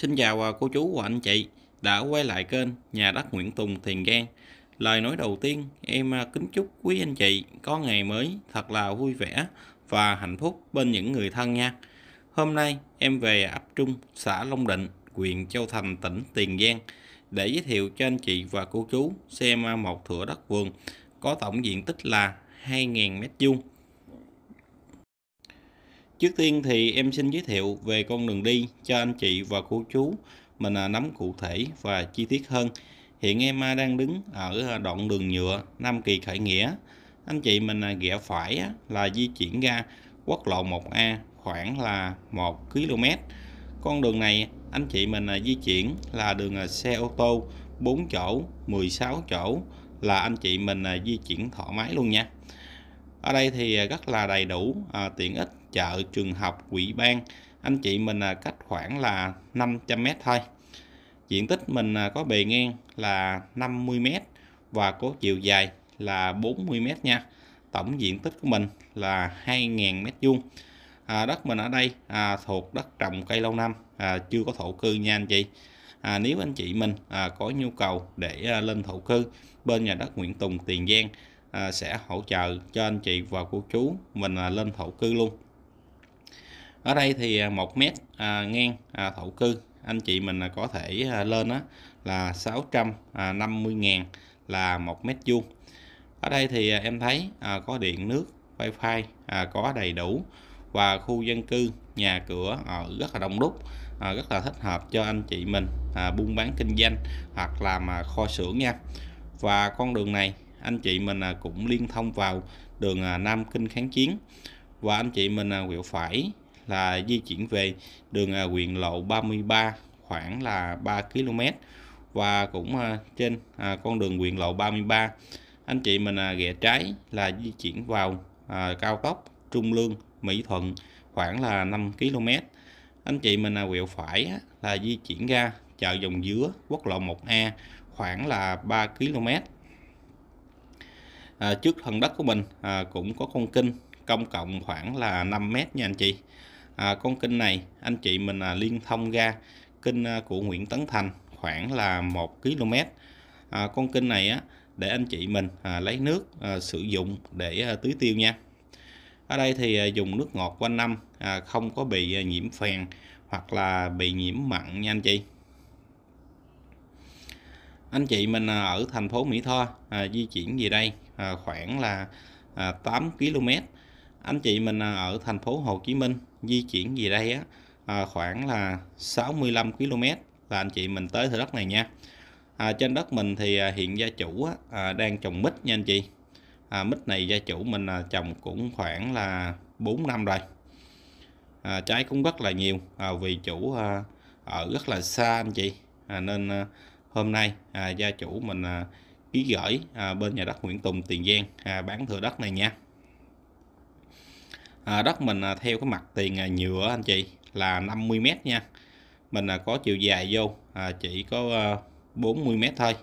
Xin chào à, cô chú và anh chị đã quay lại kênh Nhà đất Nguyễn Tùng Tiền Giang. Lời nói đầu tiên, em à, kính chúc quý anh chị có ngày mới thật là vui vẻ và hạnh phúc bên những người thân nha. Hôm nay em về ấp Trung, xã Long Định, huyện Châu Thành, tỉnh Tiền Giang để giới thiệu cho anh chị và cô chú xem à, một thửa đất vườn có tổng diện tích là 2.000 m vuông Trước tiên thì em xin giới thiệu về con đường đi cho anh chị và cô chú mình à, nắm cụ thể và chi tiết hơn. Hiện em à, đang đứng ở à, đoạn đường nhựa Nam Kỳ Khởi Nghĩa. Anh chị mình ghẻ phải là di chuyển ra quốc lộ 1A khoảng là 1 km. Con đường này anh chị mình di chuyển là đường xe ô tô 4 chỗ, 16 chỗ là anh chị mình di chuyển thoải mái luôn nha. Ở đây thì rất là đầy đủ, à, tiện ích chợ trường học quỹ ban anh chị mình à, cách khoảng là 500 m thôi diện tích mình à, có bề ngang là 50 m và có chiều dài là 40 m nha tổng diện tích của mình là 2.000 m vuông à, đất mình ở đây à, thuộc đất trồng cây lâu năm à, chưa có thổ cư nha anh chị à, nếu anh chị mình à, có nhu cầu để à, lên thổ cư bên nhà đất Nguyễn Tùng Tiền Giang à, sẽ hỗ trợ cho anh chị và cô chú mình à, lên thổ cư luôn ở đây thì à, một mét à, ngang à, thổ cư anh chị mình à, có thể à, lên đó là 650 à, ngàn là một mét vuông ở đây thì em thấy à, có điện nước wifi à, có đầy đủ và khu dân cư nhà cửa à, rất là đông đúc à, rất là thích hợp cho anh chị mình à, buôn bán kinh doanh hoặc làm à, kho xưởng nha và con đường này anh chị mình à, cũng liên thông vào đường à, Nam Kinh Kháng Chiến và anh chị mình à, quẹo phải là di chuyển về đường à, quyền lộ 33 khoảng là 3 km và cũng à, trên à, con đường quyền lộ 33 anh chị mình ghé trái là di chuyển vào cao tốc Trung Lương Mỹ Thuận khoảng là 5 km anh chị mình quẹo phải là di chuyển ra chợ dòng dứa quốc lộ 1A khoảng là 3 km à, trước thân đất của mình à, cũng có con kinh công cộng khoảng là 5 mét nha anh chị à, con kênh này anh chị mình à, liên thông ra kênh à, của Nguyễn Tấn Thành khoảng là 1 km à, con kênh này á để anh chị mình à, lấy nước à, sử dụng để à, tưới tiêu nha ở đây thì à, dùng nước ngọt quanh năm à, không có bị à, nhiễm phèn hoặc là bị nhiễm mặn nha anh chị anh chị mình à, ở thành phố Mỹ Tho à, di chuyển về đây à, khoảng là à, 8 km anh chị mình à, ở thành phố Hồ Chí Minh di chuyển về đây á à, khoảng là 65 km là anh chị mình tới thửa đất này nha à, trên đất mình thì à, hiện gia chủ á, đang trồng mít nha anh chị à, mít này gia chủ mình trồng cũng khoảng là 4 năm rồi à, trái cũng rất là nhiều à, vì chủ à, ở rất là xa anh chị à, nên à, hôm nay à, gia chủ mình à, ký gửi à, bên nhà đất Nguyễn Tùng Tiền Giang à, bán thửa đất này nha À, đất mình à, theo cái mặt tiền à, nhựa anh chị là 50 mét nha mình có chiều dài vô chỉ có 40 mét thôi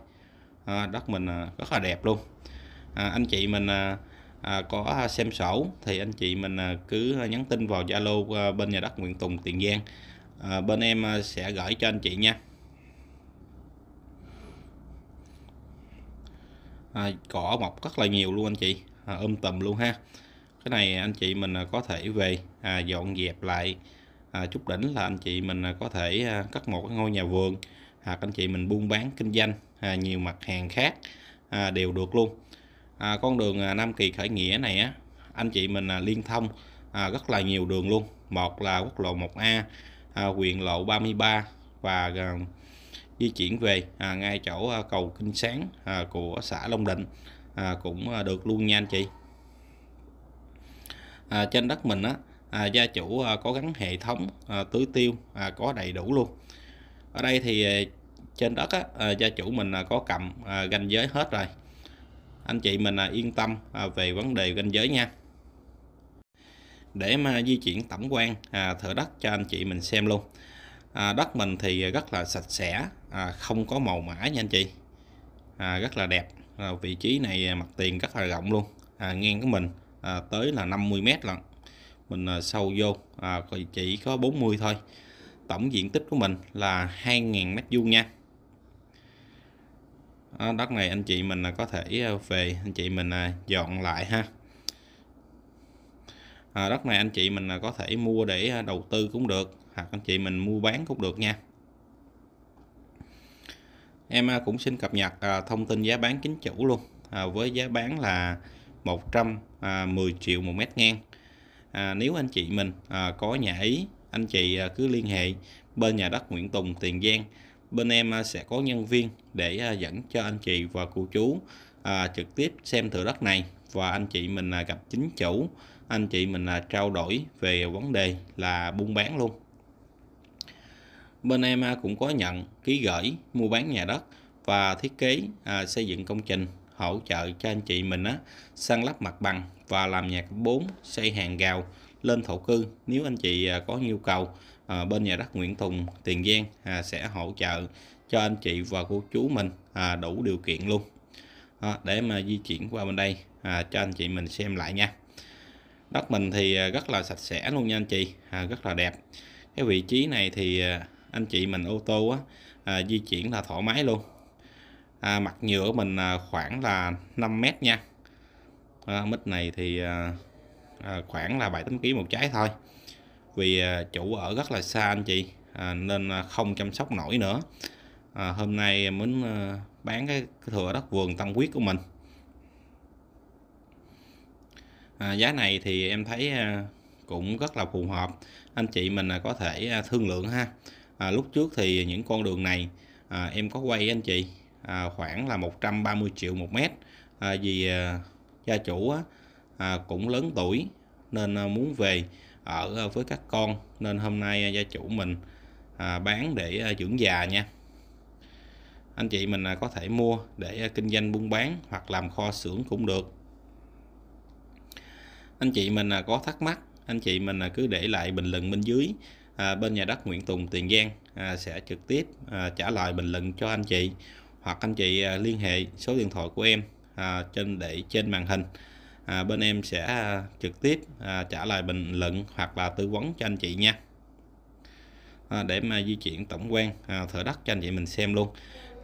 đất mình rất là đẹp luôn anh chị mình có xem sổ thì anh chị mình cứ nhắn tin vào Zalo bên nhà đất Nguyễn Tùng Tiền Giang bên em sẽ gửi cho anh chị nha cỏ mọc rất là nhiều luôn anh chị ôm um tùm luôn ha cái này anh chị mình à, có thể về à, dọn dẹp lại à, chút đỉnh là anh chị mình à, có thể à, cất một cái ngôi nhà vườn hoặc anh chị mình buôn bán kinh doanh à, nhiều mặt hàng khác à, đều được luôn à, con đường à, Nam Kỳ Khởi Nghĩa này á anh chị mình à, liên thông à, rất là nhiều đường luôn một là quốc lộ 1A à, quyền lộ 33 và à, di chuyển về à, ngay chỗ à, cầu Kinh Sáng à, của xã Long Định à, cũng à, được luôn nha anh chị à, trên đất mình á à, gia chủ à, có gắn hệ thống à, tưới tiêu à, có đầy đủ luôn ở đây thì à, trên đất á, à, gia chủ mình à, có cầm à, ganh giới hết rồi anh chị mình à, yên tâm à, về vấn đề ganh giới nha để mà di chuyển tổng quan à, thửa đất cho anh chị mình xem luôn à, đất mình thì rất là sạch sẽ à, không có màu mã nha anh chị à, rất là đẹp à, vị trí này à, mặt tiền rất là rộng luôn à, ngang của mình à, tới là 50 mét lận mình à, sâu vô à, chỉ có 40 thôi tổng diện tích của mình là 2.000 mét vuông nha à, đất này anh chị mình là có thể à, về anh chị mình à, dọn lại ha à, đất này anh chị mình là có thể mua để à, đầu tư cũng được hoặc anh chị mình mua bán cũng được nha em cũng xin cập nhật thông tin giá bán chính chủ luôn à, với giá bán là 110 à, triệu một mét ngang à, nếu anh chị mình à, có nhà ý anh chị à, cứ liên hệ bên nhà đất Nguyễn Tùng Tiền Giang bên em à, sẽ có nhân viên để à, dẫn cho anh chị và cô chú à, trực tiếp xem thửa đất này và anh chị mình à, gặp chính chủ anh chị mình à, trao đổi về vấn đề là buôn bán luôn bên em à, cũng có nhận ký gửi mua bán nhà đất và thiết kế à, xây dựng công trình hỗ trợ cho anh chị mình á, săn lắp mặt bằng và làm nhà cấp 4, xây hàng gào lên thổ cư nếu anh chị à, có nhu cầu à, bên nhà đất Nguyễn Tùng Tiền Giang à, sẽ hỗ trợ cho anh chị và cô chú mình à, đủ điều kiện luôn à, để mà di chuyển qua bên đây à, cho anh chị mình xem lại nha đất mình thì à, rất là sạch sẽ luôn nha anh chị à, rất là đẹp cái vị trí này thì à, anh chị mình ô tô á, à, di chuyển là thoải mái luôn à, mặt nhựa mình à, khoảng là 5 mét nha à, mít này thì à, à khoảng là 7 8 kg một trái thôi vì à, chủ ở rất là xa anh chị à, nên à, không chăm sóc nổi nữa à, hôm nay muốn à, bán cái, cái thừa đất vườn tâm quyết của mình à, giá này thì em thấy à, cũng rất là phù hợp anh chị mình có thể thương lượng ha à, lúc trước thì những con đường này à, em có quay anh chị à, khoảng là 130 triệu một mét à, vì à, gia chủ á, à, cũng lớn tuổi nên à, muốn về ở à, với các con nên hôm nay à, gia chủ mình à, bán để à, dưỡng già nha anh chị mình à, có thể mua để à, kinh doanh buôn bán hoặc làm kho xưởng cũng được anh chị mình à, có thắc mắc anh chị mình à, cứ để lại bình luận bên dưới à, bên nhà đất Nguyễn Tùng Tiền Giang à, sẽ trực tiếp à, trả lời bình luận cho anh chị hoặc anh chị à, liên hệ số điện thoại của em à, trên để trên màn hình à, bên em sẽ à, trực tiếp à, trả lời bình luận hoặc là tư vấn cho anh chị nha à, để mà di chuyển tổng quan à, thửa đất cho anh chị mình xem luôn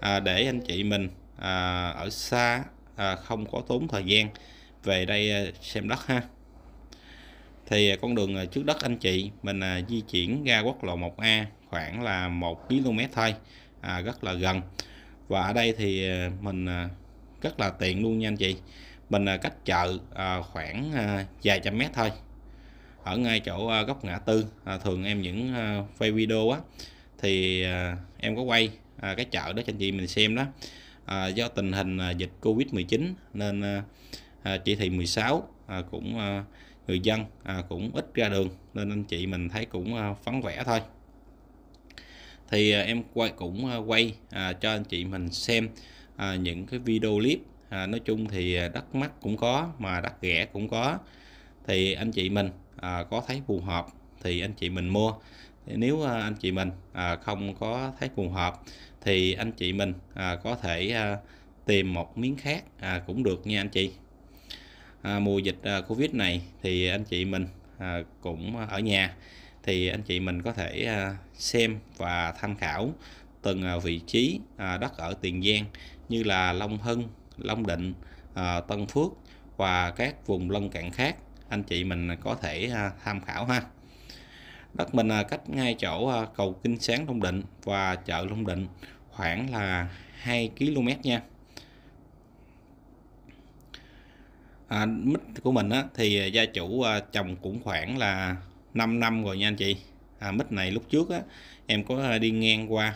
à, để anh chị mình à, ở xa à, không có tốn thời gian về đây à, xem đất ha thì con đường trước đất anh chị mình à, di chuyển ra quốc lộ 1A khoảng là 1 km thôi à, rất là gần và ở đây thì ờ, mình ờ, rất là tiện luôn nha anh chị mình ờ, cách chợ khoảng vài trăm mét thôi ở ngay chỗ góc ngã tư thường em những quay video á thì em có quay cái chợ đó cho anh chị mình xem đó do tình hình dịch Covid-19 nên chỉ thị 16 à, cũng người dân cũng ít ra đường nên anh chị mình thấy cũng phấn vắng vẻ thôi thì à, em quay cũng à, quay à, cho anh chị mình xem à, những cái video clip à, nói chung thì à, đắt mắt cũng có mà đắt rẻ cũng có thì anh chị mình à, có thấy phù hợp thì anh chị mình mua nếu anh chị mình à, không có thấy phù hợp thì anh chị mình à, có thể à, tìm một miếng khác à, cũng được nha anh chị à, mùa dịch à, covid này thì anh chị mình À, cũng ở nhà thì anh chị mình có thể à, xem và tham khảo từng à, vị trí đất ở Tiền Giang như là Long Hưng, Long Định, Tân Phước và các vùng lân cận khác anh chị mình có thể tham khảo ha đất mình cách ngay chỗ cầu Kinh Sáng Long Định và chợ Long Định khoảng là 2 km nha à, mít của mình á, thì à, gia chủ à, trồng cũng khoảng là 5 năm rồi nha anh chị à, mít này lúc trước á, em có à, đi ngang qua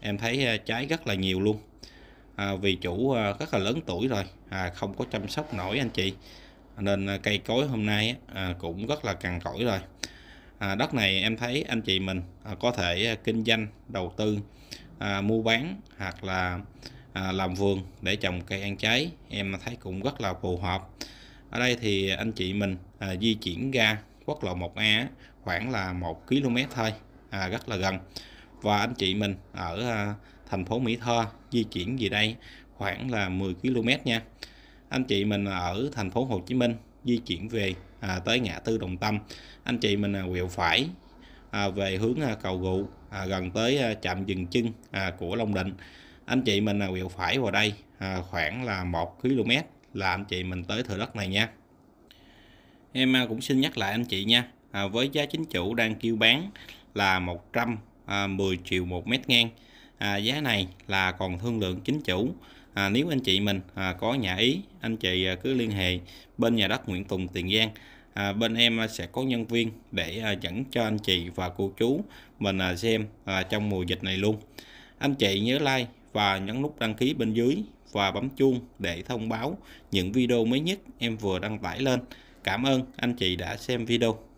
em thấy à, trái rất là nhiều luôn à, vì chủ rất là lớn tuổi rồi à, không có chăm sóc nổi anh chị nên cây cối hôm nay à, cũng rất là cằn cỗi rồi à, đất này em thấy anh chị mình à, có thể kinh doanh đầu tư à, mua bán hoặc là à, làm vườn để trồng cây ăn trái em thấy cũng rất là phù hợp ở đây thì anh chị mình à, di chuyển ra quốc lộ 1A khoảng là 1 km thôi à, rất là gần và anh chị mình ở à, thành phố Mỹ Tho di chuyển về đây khoảng là 10 km nha anh chị mình ở thành phố Hồ Chí Minh di chuyển về à, tới ngã tư Đồng Tâm anh chị mình à, quẹo phải à, về hướng à, cầu gụ à, gần tới à, trạm dừng chân à, của Long Định anh chị mình là quẹo phải vào đây à, khoảng là 1 km là anh chị mình tới thửa đất này nha em à, cũng xin nhắc lại anh chị nha à, với giá chính chủ đang kêu bán là 110 à, triệu một mét ngang à, giá này là còn thương lượng chính chủ à, nếu anh chị mình à, có nhà ý anh chị à, cứ liên hệ bên nhà đất Nguyễn Tùng Tiền Giang à, bên em sẽ có nhân viên để dẫn cho anh chị và cô chú mình xem trong mùa dịch này luôn anh chị nhớ like và nhấn nút đăng ký bên dưới và bấm chuông để thông báo những video mới nhất em vừa đăng tải lên. Cảm ơn anh chị đã xem video.